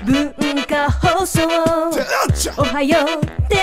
文化放送おはようテ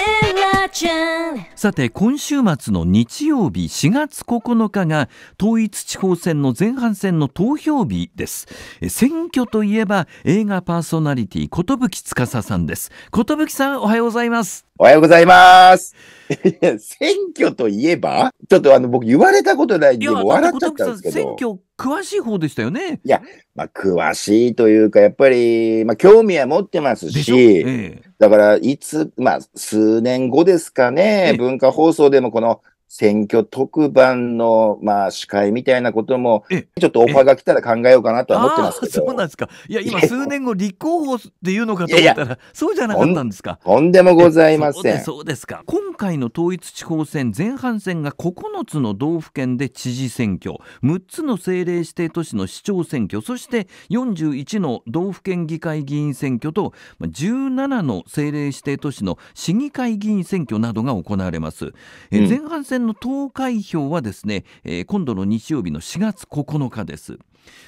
ラちゃんさて今週末の日曜日4月9日が統一地方選の前半戦の投票日です選挙といえば映画パーソナリティことぶき寿司さんです寿さんおはようございますおはようございますいや、選挙といえばちょっとあの、僕言われたことないんで、笑っちゃったんですけど。選挙詳しい方でしたよね。いや、まあ、詳しいというか、やっぱり、まあ、興味は持ってますし、しええ、だから、いつ、まあ、数年後ですかね、え、文化放送でもこの、選挙特番の、まあ、司会みたいなことも、ちょっとオファーが来たら考えようかなとは思ってますけど。そうなんですか。いや、今、数年後、立候補っていうのかと思ったら、いやいやそうじゃなかったんですか。とんでもございません。そうですか。今回の統一地方選前半戦が9つの道府県で知事選挙、6つの政令指定都市の市長選挙、そして41の道府県議会議員選挙と、17の政令指定都市の市議会議員選挙などが行われます。え前半戦選の投開票はですね、えー、今度の日曜日の4月9日です。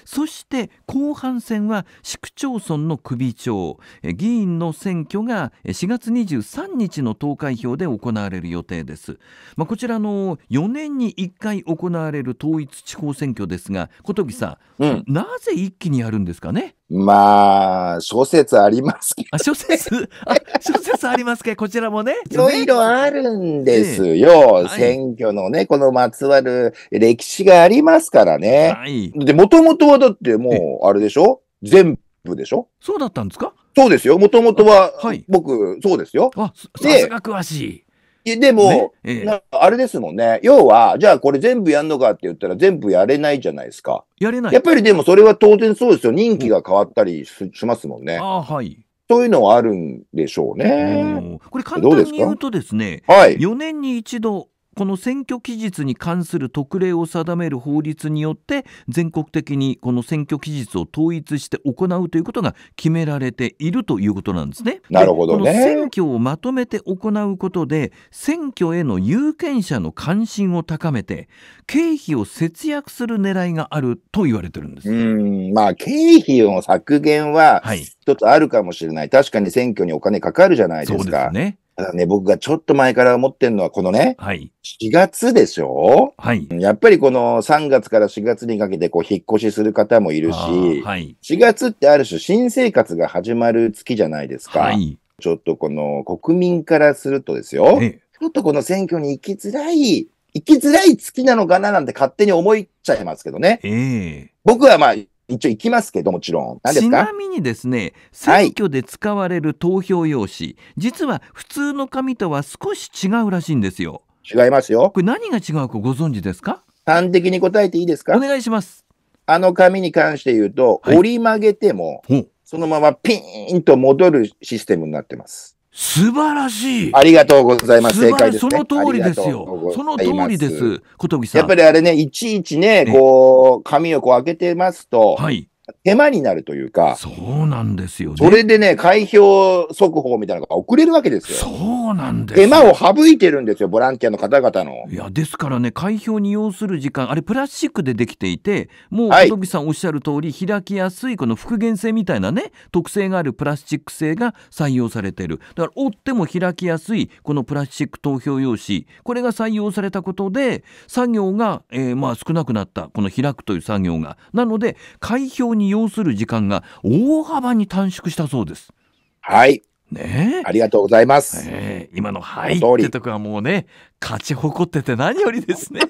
そして後半戦は市区町村の首長議員の選挙が4月23日の投開票で行われる予定です、まあ、こちらの4年に1回行われる統一地方選挙ですが小峠さん、うん、なぜ一気にやるんですかねまあ、諸説ありますけど、ね。あ、諸説あ、諸説ありますけど、こちらもね。いろいろあるんですよ、ええ、選挙のね、このまつわる歴史がありますからね。はい。で、もともとはだってもう、あれでしょ全部でしょそうだったんですかそうですよ。もともとは、はい、僕、そうですよ。あ、さすが詳しい。でも、ね、なんかあれですもんね。要は、じゃあこれ全部やんのかって言ったら全部やれないじゃないですか。やれない。やっぱりでもそれは当然そうですよ。任期が変わったりしますもんね。あはい。そういうのはあるんでしょうね。これ簡単に言うとですね、はい、4年に一度この選挙期日に関する特例を定める法律によって全国的にこの選挙期日を統一して行うということが決められているということなんですね。なるほど、ね、選挙をまとめて行うことで選挙への有権者の関心を高めて経費を節約する狙いがあると言われてるんです。うんまあ経費の削減は一つあるかもしれない、はい、確かに選挙にお金かかるじゃないですか。そうですねただね、僕がちょっと前から思ってんのは、このね、はい、4月でしょはい。やっぱりこの3月から4月にかけて、こう、引っ越しする方もいるし、はい、4月ってある種、新生活が始まる月じゃないですか。はい。ちょっとこの、国民からするとですよ、ちょっとこの選挙に行きづらい、行きづらい月なのかななんて勝手に思っちゃいますけどね。ええ僕はまあ、一応行きますけどもちろん何ですかちなみにですね選挙で使われる投票用紙、はい、実は普通の紙とは少し違うらしいんですよ違いますよこれ何が違うかご存知ですか端的に答えていいですかお願いしますあの紙に関して言うと、はい、折り曲げても、そのままピーンと戻るシステムになってます素晴らしい。ありがとうございます。正解です、ね、その通りですよ。その通りです。小峠さん。やっぱりあれね、いちいちね、こう、紙をこう開けてますと、はい。手間になるというか、そうなんですよね。それでね、開票速報みたいなのが遅れるわけですよ。そうなんです。手間を省いてるんですよ、ボランティアの方々の。いや、ですからね、開票に要する時間、あれ、プラスチックでできていて、もう、小木さんおっしゃる通り、開きやすい、この復元性みたいなね、特性があるプラスチック製が採用されてる。だから、折っても開きやすい、このプラスチック投票用紙、これが採用されたことで、作業が、えー、まあ、少なくなった、この開くという作業が。なので、開票にに要する時間が大幅に短縮したそうです。はい。ねありがとうございます。えー、今の「はい」ってとこはもうね勝ち誇ってて何よりですね。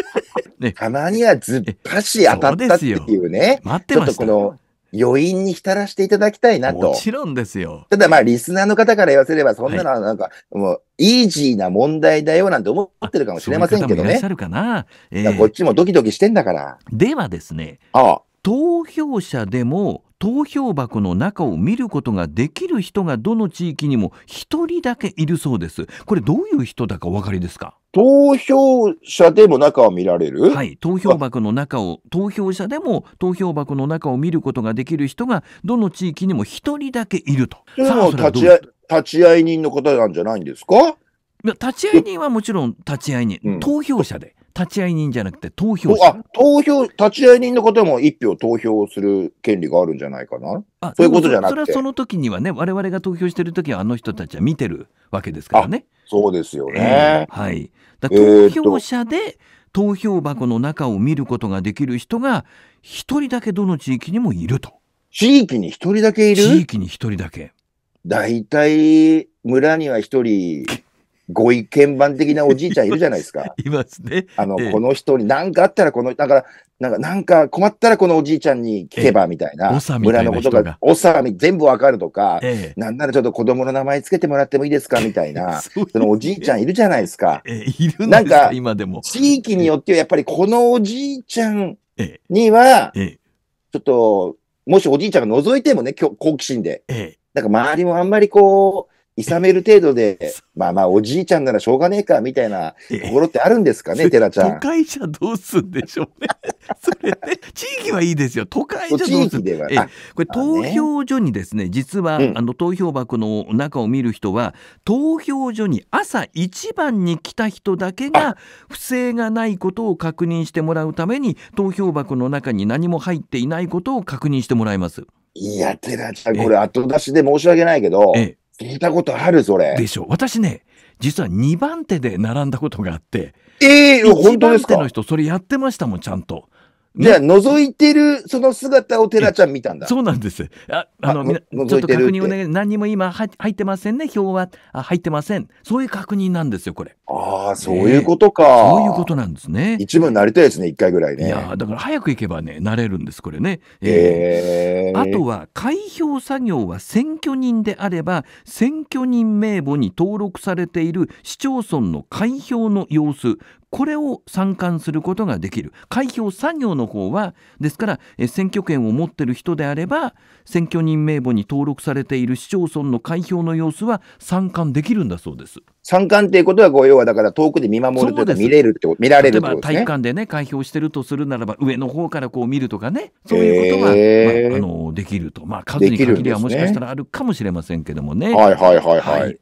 ねたまにはずっぱし当たったっていうね。う待ってましの余韻に浸らしていただきたいなと。もちろんですよ。ただまあ、リスナーの方から言わせれば、そんなのはなんか、もう、イージーな問題だよなんて思ってるかもしれませんけどね。そういう方もいらっしゃるかな。えー、こっちもドキドキしてんだから。ではですね、ああ投票者でも投票箱の中を見ることができる人がどの地域にも1人だけいるそうです。これどういう人だかお分かりですか投票者でも中を見られるはい、投票箱の中を、投票者でも投票箱の中を見ることができる人がどの地域にも1人だけいると。でも立ち会立ち会い人の方なんじゃないんですか立ち会い人はもちろん立ち会い人、うん、投票者で。立会人じゃなくて投票あ、投票、立会人の方も一票投票する権利があるんじゃないかな。あそういうことじゃなくて。それはその時にはね、我々が投票してる時はあの人たちは見てるわけですからね。そうですよね。えー、はい。だ投票者で、投票箱の中を見ることができる人が一人だけどの地域にもいると。地域に一人だけいる地域に一人だけ。大体村には一人ご意見番的なおじいちゃんいるじゃないですか。いますね。あの、ええ、この人に何かあったらこの、だから、なんか、なんか困ったらこのおじいちゃんに聞けばみたいな。ええ、村のことが、おさみ全部わかるとか、ええ、なんならちょっと子供の名前つけてもらってもいいですかみたいな、そそのおじいちゃんいるじゃないですか。ええ、いるんですか今でも。地域によってはやっぱりこのおじいちゃんには、ちょっと、もしおじいちゃんが覗いてもね、好奇心で。ええ、なんか周りもあんまりこう、いさめる程度で、まあまあ、おじいちゃんならしょうがねえか、みたいな心ってあるんですかね、寺ちゃん。都会じゃどうすんでしょうね。それね、地域はいいですよ。都会じゃどうすんではえこれ、投票所にですね、実は、あの、投票箱の中を見る人は、投票所に朝一番に来た人だけが、不正がないことを確認してもらうために、投票箱の中に何も入っていないことを確認してもらいます。いや、寺ちゃん、これ後出しで申し訳ないけど、ええ聞いたことある、それ。でしょ。私ね、実は2番手で並んだことがあって、ええー、本当ですか ?2 番手の人、それやってましたもん、ちゃんと。じゃあ、覗いてる、その姿を寺ちゃん見たんだ。そうなんです。あ、あの、あみなちょっと確認お願い。何も今は、入ってませんね、表は。あ、入ってません。そういう確認なんですよ、これ。ああ、そういうことか、えー、そういうことなんですね。一部になりたいですね、一回ぐらいね。いやだから早く行けばね、なれるんです、これね。えー、えー、あとは、開票作業は選挙人であれば、選挙人名簿に登録されている市町村の開票の様子、これを参観することができる。開票作業のの方はですから選挙権を持ってる人であれば選挙人名簿に登録されている市町村の開票の様子は参観できるんだそうです。参観っていうことは、こ要はだから遠くで見守るとか見れるって見られるってことですね。体育館でね、開票してるとするならば、上の方からこう見るとかね、そういうことは、えー、まあ、あのできると、まあ、数に限りはもしかしたらあるかもしれませんけどもね。はいはいはいはい。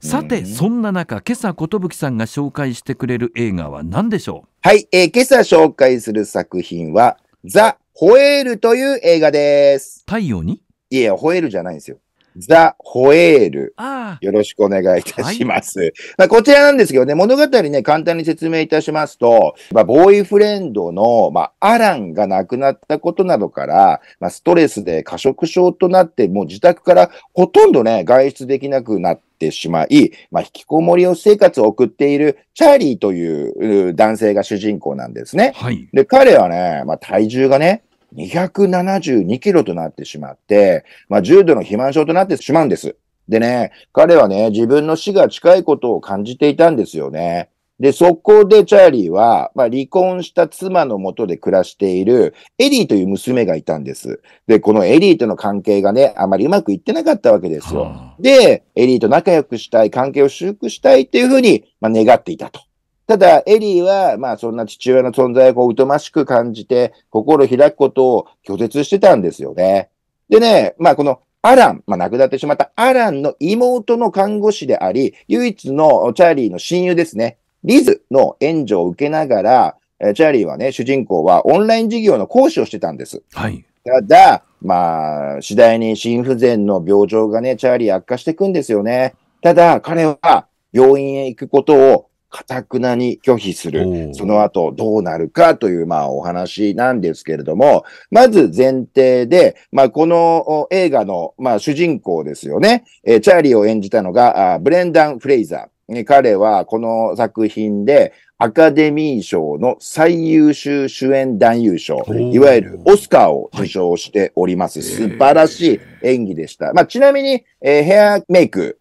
さて、そんな中、今朝、寿さんが紹介してくれる映画は何でしょうはい、えー、今朝紹介する作品は、ザ・ホエールという映画です。太陽にいや、吠えるじゃないんですよ。ザ・ホエール。よろしくお願いいたします。はい、まあ、こちらなんですけどね、物語ね、簡単に説明いたしますと、まあ、ボーイフレンドの、まあ、アランが亡くなったことなどから、まあ、ストレスで過食症となって、もう自宅からほとんどね、外出できなくなって、しまい、まあ、引きこもりを生活を送っているチャーリーという男性が主人公なんですね。はい、で、彼はね、まあ、体重がね、272キロとなってしまって、まあ、重度の肥満症となってしまうんです。でね、彼はね、自分の死が近いことを感じていたんですよね。で、そこでチャーリーは、まあ、離婚した妻のもとで暮らしているエリーという娘がいたんです。で、このエリーとの関係がね、あまりうまくいってなかったわけですよ。で、エリーと仲良くしたい、関係を修復したいっていうふうに、まあ、願っていたと。ただ、エリーは、まあ、そんな父親の存在を疎ましく感じて、心を開くことを拒絶してたんですよね。でね、まあ、このアラン、まあ、亡くなってしまったアランの妹の看護師であり、唯一のチャーリーの親友ですね、リズの援助を受けながら、えチャーリーはね、主人公はオンライン事業の講師をしてたんです。はい。ただ、まあ、次第に心不全の病状がね、チャーリー悪化していくんですよね。ただ、彼は病院へ行くことをかたくなに拒否する、その後どうなるかという、まあ、お話なんですけれども、まず前提で、まあ、この映画の、まあ、主人公ですよね、えー、チャーリーを演じたのが、ブレンダン・フレイザー。彼はこの作品でアカデミー賞の最優秀主演男優賞、いわゆるオスカーを受賞しております。素晴らしい演技でした。まあ、ちなみに、えー、ヘアメイク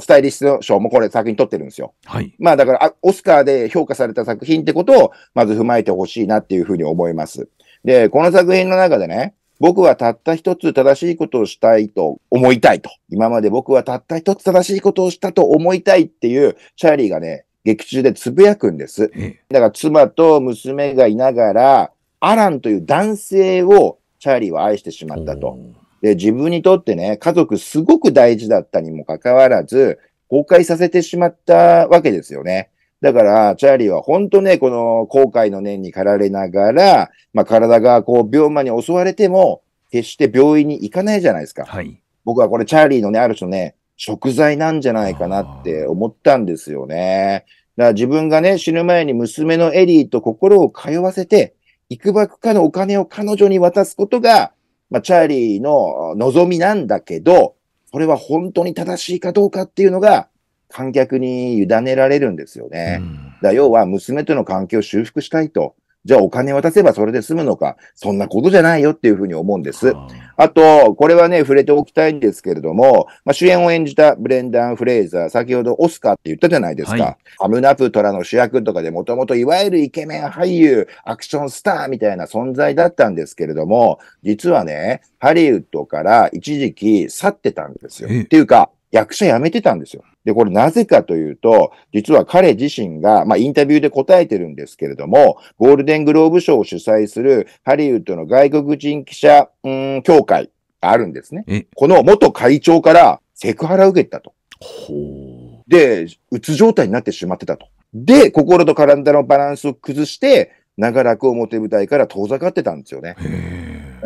スタイリッシュ賞もこれ作品取ってるんですよ。はい。まあだから、オスカーで評価された作品ってことを、まず踏まえてほしいなっていうふうに思います。で、この作品の中でね、僕はたった一つ正しいことをしたいと思いたいと。今まで僕はたった一つ正しいことをしたと思いたいっていうチャーリーがね、劇中でつぶやくんです。だから妻と娘がいながら、アランという男性をチャーリーは愛してしまったと。で、自分にとってね、家族すごく大事だったにもかかわらず、公開させてしまったわけですよね。だから、チャーリーは本当ね、この後悔の念に駆られながら、まあ、体がこう、病魔に襲われても、決して病院に行かないじゃないですか。はい。僕はこれ、チャーリーのね、ある種ね、食材なんじゃないかなって思ったんですよね。だから自分がね、死ぬ前に娘のエリーと心を通わせて、幾ばくかのお金を彼女に渡すことが、まあ、チャーリーの望みなんだけど、これは本当に正しいかどうかっていうのが、観客に委ねられるんですよね。だ要は、娘との関係を修復したいと。じゃあお金渡せばそれで済むのか、そんなことじゃないよっていうふうに思うんです。あと、これはね、触れておきたいんですけれども、まあ、主演を演じたブレンダン・フレイザー、先ほどオスカーって言ったじゃないですか。はい、アムナプトラの主役とかでもともといわゆるイケメン俳優、アクションスターみたいな存在だったんですけれども、実はね、ハリウッドから一時期去ってたんですよ。っていうか、役者辞めてたんですよ。で、これなぜかというと、実は彼自身が、まあ、インタビューで答えてるんですけれども、ゴールデングローブ賞を主催するハリウッドの外国人記者、ん、協会があるんですね。この元会長からセクハラを受けたと。で、うつ状態になってしまってたと。で、心と体のバランスを崩して、長らく表舞台から遠ざかってたんですよね。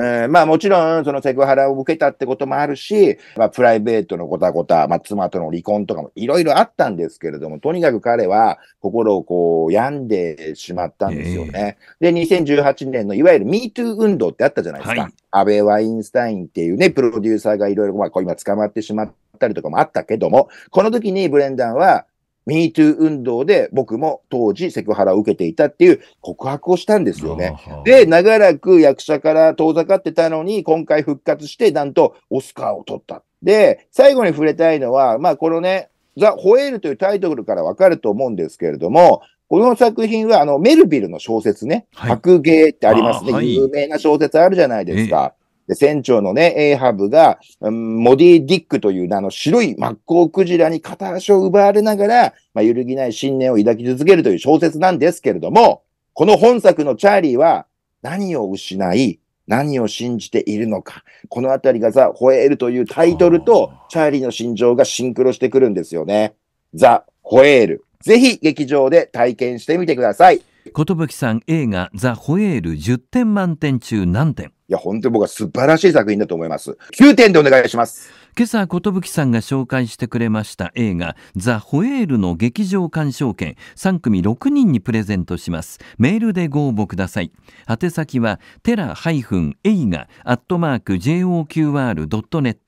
えー、まあもちろん、そのセクハラを受けたってこともあるし、まあプライベートのごたごた、まあ妻との離婚とかもいろいろあったんですけれども、とにかく彼は心をこう病んでしまったんですよね。で、2018年のいわゆる MeToo 運動ってあったじゃないですか。はい、アベ・ワインスタインっていうね、プロデューサーがいろいろ、まあ今捕まってしまったりとかもあったけども、この時にブレンダンは、MeToo 運動で僕も当時セクハラを受けていたっていう告白をしたんですよね。で、長らく役者から遠ざかってたのに、今回復活して、なんとオスカーを取った。で、最後に触れたいのは、まあこのね、ザ・ホエールというタイトルからわかると思うんですけれども、この作品はあのメルビルの小説ね、白芸ってありますね、有名な小説あるじゃないですか。で、船長のね、エーハブが、うん、モディ・ディックという、あの、白いマッコウクジラに片足を奪われながら、まあ、揺るぎない信念を抱き続けるという小説なんですけれども、この本作のチャーリーは、何を失い、何を信じているのか。このあたりがザ・ホエールというタイトルと、チャーリーの心情がシンクロしてくるんですよね。ザ・ホエール。ぜひ劇場で体験してみてください。ことぶきさん映画ザ・ホエール10点満点中何点いや、本当に僕は素晴らしい作品だと思います。9点でお願いします。今朝、寿さんが紹介してくれました映画、ザ・ホエールの劇場鑑賞券、3組6人にプレゼントします。メールでご応募ください。宛先は、テラ映画、アットマーク、joqr.net。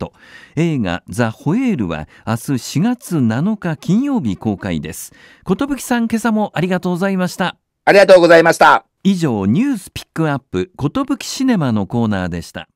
映画、ザ・ホエールは、明日4月7日金曜日公開です。寿さん、今朝もありがとうございました。ありがとうございました。以上ニュースピックアップことぶきシネマのコーナーでした